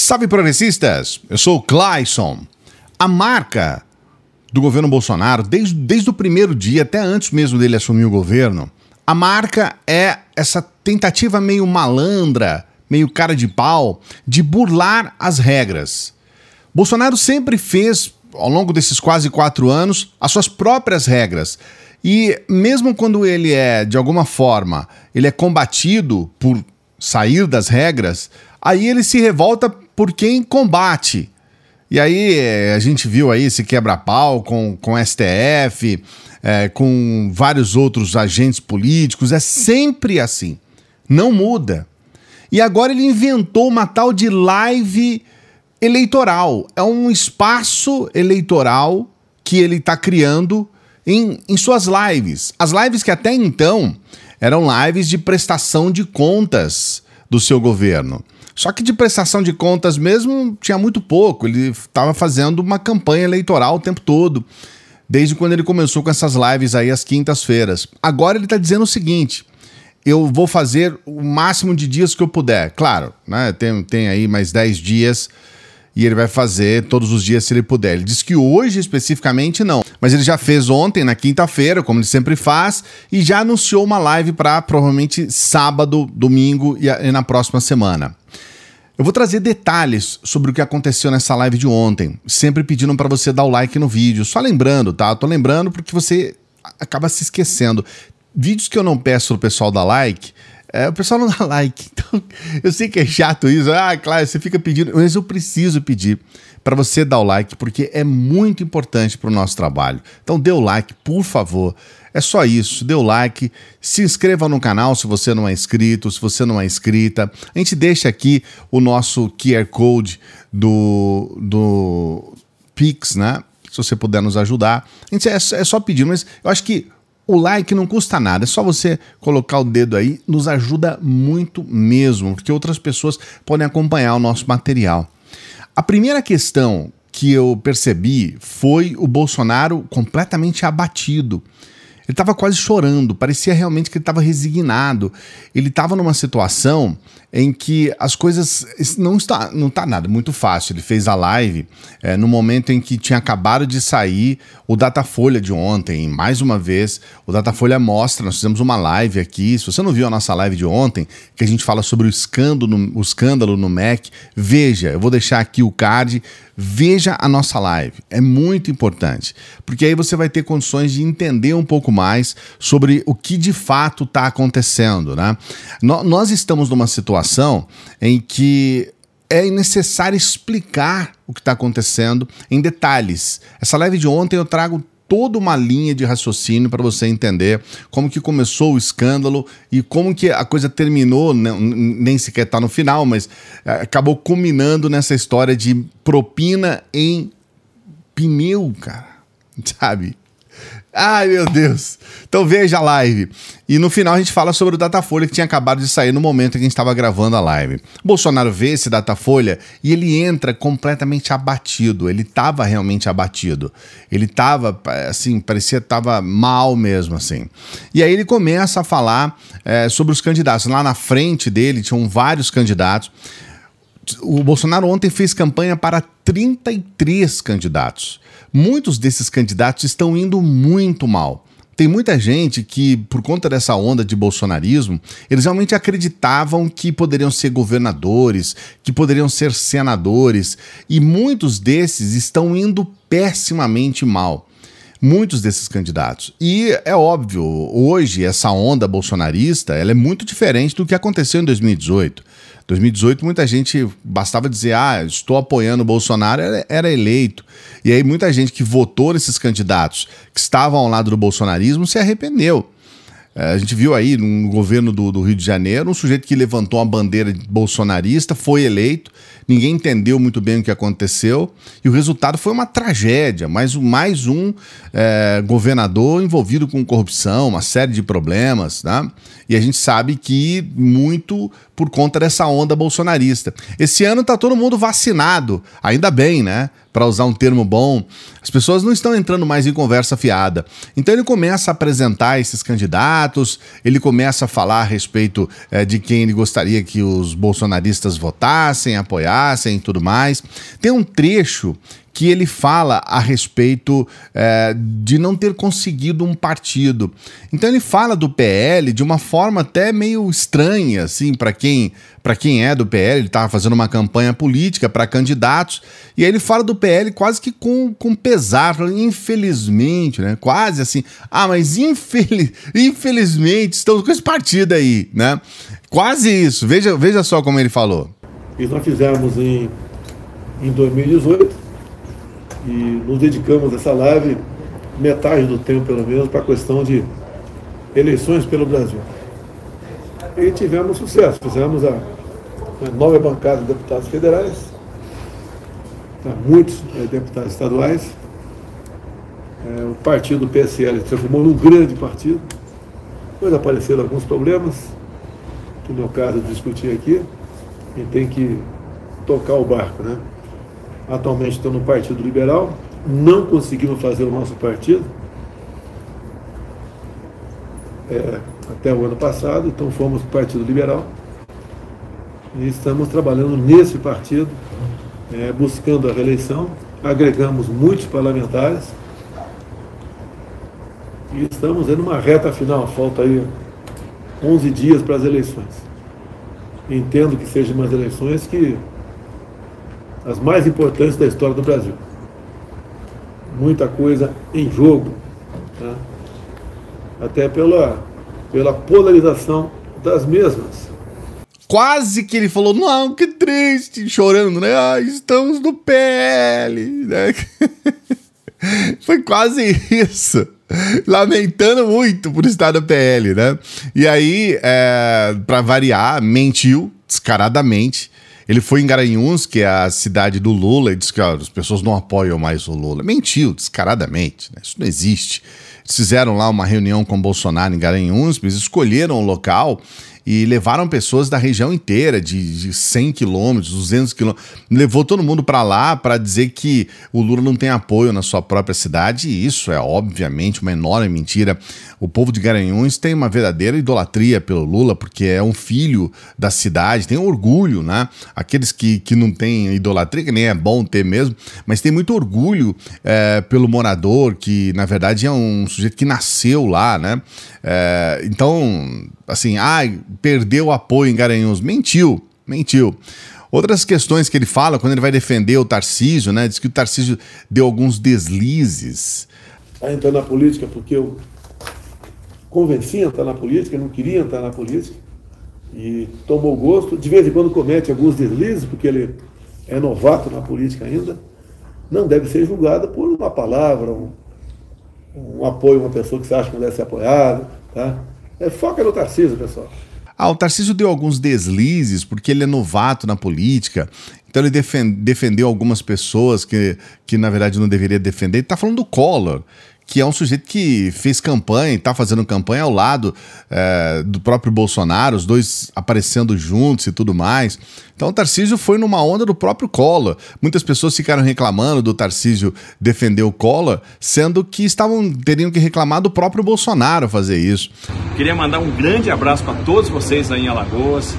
Salve progressistas, eu sou o Clayson. A marca do governo Bolsonaro, desde, desde o primeiro dia, até antes mesmo dele assumir o governo, a marca é essa tentativa meio malandra, meio cara de pau, de burlar as regras. Bolsonaro sempre fez, ao longo desses quase quatro anos, as suas próprias regras. E mesmo quando ele é, de alguma forma, ele é combatido por sair das regras, aí ele se revolta por quem combate. E aí eh, a gente viu aí esse quebra-pau com, com STF, é, eh, com vários outros agentes políticos, é sempre assim, não muda. E agora ele inventou uma tal de live eleitoral, é um espaço eleitoral que ele está criando em, em suas lives. As lives que até então eram lives de prestação de contas do seu governo. Só que de prestação de contas mesmo tinha muito pouco. Ele estava fazendo uma campanha eleitoral o tempo todo, desde quando ele começou com essas lives aí às quintas-feiras. Agora ele está dizendo o seguinte: eu vou fazer o máximo de dias que eu puder. Claro, né? Tem, tem aí mais 10 dias e ele vai fazer todos os dias se ele puder. Ele diz que hoje especificamente não, mas ele já fez ontem, na quinta-feira, como ele sempre faz, e já anunciou uma live para provavelmente sábado, domingo e, e na próxima semana. Eu vou trazer detalhes sobre o que aconteceu nessa live de ontem, sempre pedindo para você dar o like no vídeo. Só lembrando, tá? Tô lembrando porque você acaba se esquecendo. Vídeos que eu não peço pro pessoal dar like, é, o pessoal não dá like. Então, eu sei que é chato isso. Ah, claro, você fica pedindo, mas eu preciso pedir para você dar o like porque é muito importante para o nosso trabalho. Então, dê o like, por favor. É só isso. Dê o like, se inscreva no canal se você não é inscrito, se você não é inscrita. A gente deixa aqui o nosso QR Code do, do Pix, né? Se você puder nos ajudar. A gente é, é só pedir, mas eu acho que o like não custa nada, é só você colocar o dedo aí, nos ajuda muito mesmo, porque outras pessoas podem acompanhar o nosso material. A primeira questão que eu percebi foi o Bolsonaro completamente abatido. Ele estava quase chorando, parecia realmente que ele estava resignado. Ele estava numa situação em que as coisas não está não está nada muito fácil. Ele fez a live é, no momento em que tinha acabado de sair o Datafolha de ontem. Mais uma vez, o Datafolha mostra, nós fizemos uma live aqui. Se você não viu a nossa live de ontem, que a gente fala sobre o escândalo, o escândalo no Mac, veja, eu vou deixar aqui o card veja a nossa live. É muito importante, porque aí você vai ter condições de entender um pouco mais sobre o que de fato está acontecendo. Né? No, nós estamos numa situação em que é necessário explicar o que está acontecendo em detalhes. Essa live de ontem eu trago toda uma linha de raciocínio para você entender como que começou o escândalo e como que a coisa terminou, nem sequer está no final, mas é, acabou culminando nessa história de propina em pneu, cara. Sabe? Ai, meu Deus. Então veja a live. E no final a gente fala sobre o Datafolha que tinha acabado de sair no momento em que a gente estava gravando a live. Bolsonaro vê esse Datafolha e ele entra completamente abatido. Ele estava realmente abatido. Ele estava, assim, parecia estava mal mesmo, assim. E aí ele começa a falar é, sobre os candidatos. Lá na frente dele tinham vários candidatos. O Bolsonaro ontem fez campanha para 33 candidatos. Muitos desses candidatos estão indo muito mal. Tem muita gente que, por conta dessa onda de bolsonarismo, eles realmente acreditavam que poderiam ser governadores, que poderiam ser senadores, e muitos desses estão indo pessimamente mal muitos desses candidatos. E é óbvio, hoje essa onda bolsonarista ela é muito diferente do que aconteceu em 2018. 2018, muita gente bastava dizer, ah, estou apoiando o Bolsonaro, era, eleito. E aí muita gente que votou nesses candidatos que estavam ao lado do bolsonarismo se arrependeu. É, a gente viu aí no governo do, do, Rio de Janeiro um sujeito que levantou uma bandeira bolsonarista, foi eleito, ninguém entendeu muito bem o que aconteceu e o resultado foi uma tragédia. Mais, mais um é, governador envolvido com corrupção, uma série de problemas. Tá? E a gente sabe que muito por conta dessa onda bolsonarista. Esse ano tá todo mundo vacinado, ainda bem, né? Para usar um termo bom, as pessoas não estão entrando mais em conversa fiada. Então ele começa a apresentar esses candidatos, ele começa a falar a respeito é, de quem ele gostaria que os bolsonaristas votassem, apoiassem e tudo mais. Tem um trecho que ele fala a respeito é, de não ter conseguido um partido. Então ele fala do PL de uma forma até meio estranha, assim, para quem para quem é do PL, ele estava fazendo uma campanha política para candidatos, e aí ele fala do PL quase que com, com pesar, infelizmente, né? Quase assim, ah, mas infeliz, infelizmente estamos com esse partido aí, né? Quase isso, veja, veja só como ele falou. E nós fizemos em, em 2018 e nos dedicamos essa live, metade do tempo pelo menos, para a questão de eleições pelo Brasil. E tivemos sucesso, fizemos a, a nova bancada de deputados federais, tá, muitos é, deputados estaduais. É, o partido PSL se transformou num grande partido, mas apareceram alguns problemas, que no caso eu discuti aqui, e tem que tocar o barco, né? atualmente estão no Partido Liberal, não conseguimos fazer o nosso partido é, até o ano passado, então fomos para o Partido Liberal e estamos trabalhando nesse partido, é, buscando a reeleição. Agregamos muitos parlamentares e estamos em uma reta final, falta aí 11 dias para as eleições. Entendo que sejam umas eleições que as mais importantes da história do Brasil. Muita coisa em jogo, tá? até pela, pela polarização das mesmas. Quase que ele falou, não, que triste, chorando, né? Ah, estamos no PL, né? Foi quase isso lamentando muito por estar no PL, né? E aí, é, para variar, mentiu descaradamente ele foi em Garanhuns, que é a cidade do Lula, e disse que ó, as pessoas não apoiam mais o Lula. Mentiu, descaradamente. Né? Isso não existe. Eles fizeram lá uma reunião com Bolsonaro em Garanhuns, mas escolheram o local e levaram pessoas da região inteira, de, de 100 quilômetros, 200 quilômetros. Levou todo mundo para lá para dizer que o Lula não tem apoio na sua própria cidade, e isso é obviamente uma enorme mentira. O povo de Garanhuns tem uma verdadeira idolatria pelo Lula, porque é um filho da cidade, tem orgulho, né? Aqueles que, que não têm idolatria, que nem é bom ter mesmo, mas tem muito orgulho é, pelo morador, que na verdade é um sujeito que nasceu lá, né? É, então, assim, ah, perdeu apoio em Garanhuns. Mentiu, mentiu. Outras questões que ele fala quando ele vai defender o Tarcísio, né? Diz que o Tarcísio deu alguns deslizes. Está entrando na política porque eu convenci a entrar na política, não queria entrar na política e tomou gosto. De vez em quando comete alguns deslizes porque ele é novato na política ainda. Não deve ser julgado por uma palavra, um, um apoio a uma pessoa que você acha que não deve ser apoiada, tá? É, foca no Tarcísio, pessoal. Ah, o Tarcísio deu alguns deslizes porque ele é novato na política. Então ele defendeu algumas pessoas que, que na verdade não deveria defender. Ele está falando do Collor, que é um sujeito que fez campanha e tá fazendo campanha ao lado é, do próprio Bolsonaro, os dois aparecendo juntos e tudo mais. Então o Tarcísio foi numa onda do próprio Collor. Muitas pessoas ficaram reclamando do Tarcísio defender o Collor, sendo que estavam teriam que reclamar do próprio Bolsonaro fazer isso. Queria mandar um grande abraço para todos vocês aí em Alagoas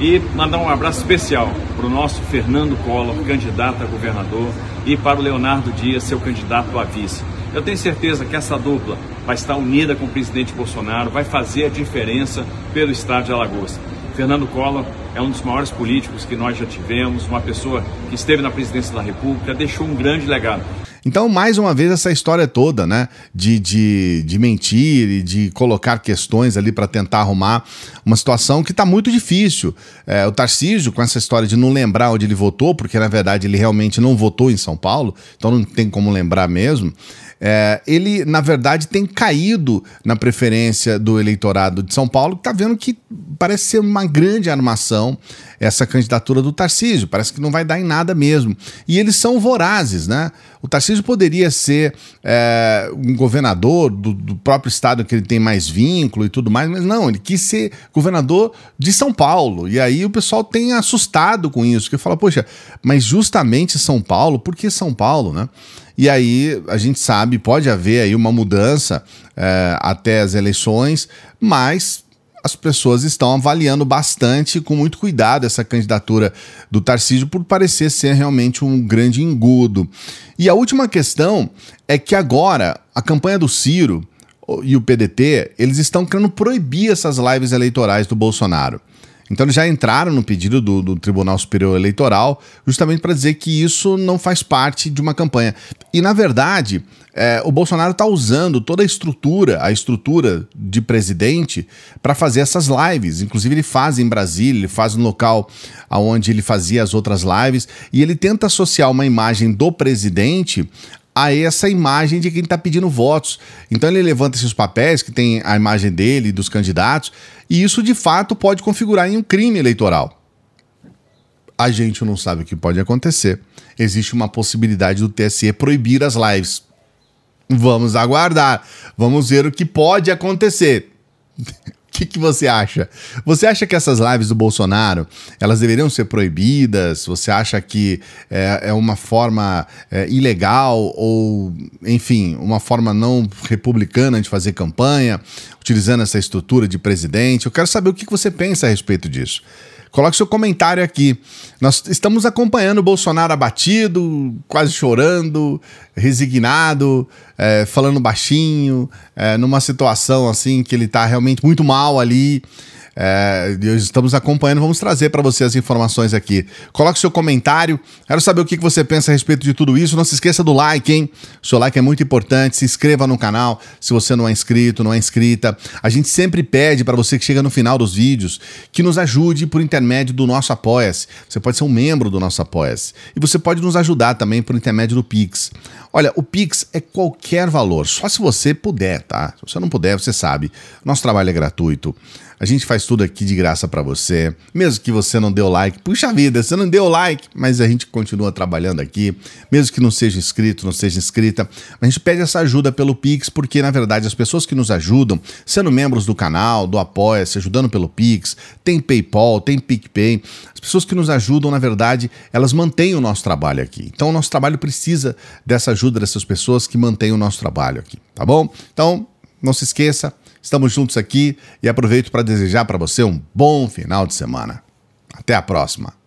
e mandar um abraço especial para o nosso Fernando Collor, candidato a governador, e para o Leonardo Dias, seu candidato a vice. Eu tenho certeza que essa dupla vai estar unida com o presidente Bolsonaro, vai fazer a diferença pelo estado de Alagoas. Fernando Collor é um dos maiores políticos que nós já tivemos, uma pessoa que esteve na presidência da República, deixou um grande legado. Então, mais uma vez, essa história toda, né? De, de, de mentir e de colocar questões ali para tentar arrumar uma situação que está muito difícil. É, o Tarcísio, com essa história de não lembrar onde ele votou, porque na verdade ele realmente não votou em São Paulo, então não tem como lembrar mesmo. É, ele, na verdade, tem caído na preferência do eleitorado de São Paulo, que está vendo que parece ser uma grande armação essa candidatura do Tarcísio. Parece que não vai dar em nada mesmo. E eles são vorazes, né? O Tarcísio poderia ser é, um governador do, do, próprio estado que ele tem mais vínculo e tudo mais, mas não, ele quis ser governador de São Paulo. E aí o pessoal tem assustado com isso, que fala, poxa, mas justamente São Paulo, por que São Paulo, né? E aí a gente sabe, pode haver aí uma mudança é, até as eleições, mas as pessoas estão avaliando bastante, com muito cuidado, essa candidatura do Tarcísio, por parecer ser realmente um grande engodo. E a última questão é que agora a campanha do Ciro e o PDT, eles estão querendo proibir essas lives eleitorais do Bolsonaro. Então eles já entraram no pedido do, do Tribunal Superior Eleitoral justamente para dizer que isso não faz parte de uma campanha. E na verdade, é, o Bolsonaro está usando toda a estrutura, a estrutura de presidente, para fazer essas lives. Inclusive, ele faz em Brasília, ele faz no local onde ele fazia as outras lives, e ele tenta associar uma imagem do presidente a essa imagem de quem está pedindo votos. Então ele levanta esses papéis que tem a imagem dele, dos candidatos, e isso de fato pode configurar em um crime eleitoral. A gente não sabe o que pode acontecer. Existe uma possibilidade do TSE proibir as lives. Vamos aguardar, vamos ver o que pode acontecer que, que você acha? Você acha que essas lives do Bolsonaro elas deveriam ser proibidas? Você acha que é, é uma forma é, ilegal ou, enfim, uma forma não republicana de fazer campanha, utilizando essa estrutura de presidente? Eu quero saber o que, que você pensa a respeito disso. Coloque seu comentário aqui. Nós estamos acompanhando o Bolsonaro abatido, quase chorando, resignado, é, falando baixinho, é, numa situação assim que ele está realmente muito mal ali. É, estamos acompanhando, vamos trazer para você as informações aqui. Coloque seu comentário, quero saber o que você pensa a respeito de tudo isso. Não se esqueça do like, hein? O seu like é muito importante. Se inscreva no canal se você não é inscrito, não é inscrita. A gente sempre pede para você que chega no final dos vídeos que nos ajude por intermédio do nosso Apoia-se. Você pode ser um membro do nosso Apoia-se e você pode nos ajudar também por intermédio do Pix. Olha, o Pix é qualquer valor, só se você puder, tá? Se você não puder, você sabe. Nosso trabalho é gratuito. A gente faz tudo aqui de graça para você, mesmo que você não deu like. Puxa vida, você não deu like, mas a gente continua trabalhando aqui, mesmo que não seja inscrito, não seja inscrita. A gente pede essa ajuda pelo Pix, porque na verdade as pessoas que nos ajudam, sendo membros do canal, do Apoia-se, ajudando pelo Pix, tem PayPal, tem PicPay, as pessoas que nos ajudam, na verdade, elas mantêm o nosso trabalho aqui. Então o nosso trabalho precisa dessa ajuda dessas pessoas que mantêm o nosso trabalho aqui, tá bom? Então, não se esqueça, Estamos juntos aqui e aproveito para desejar para você um bom final de semana. Até a próxima!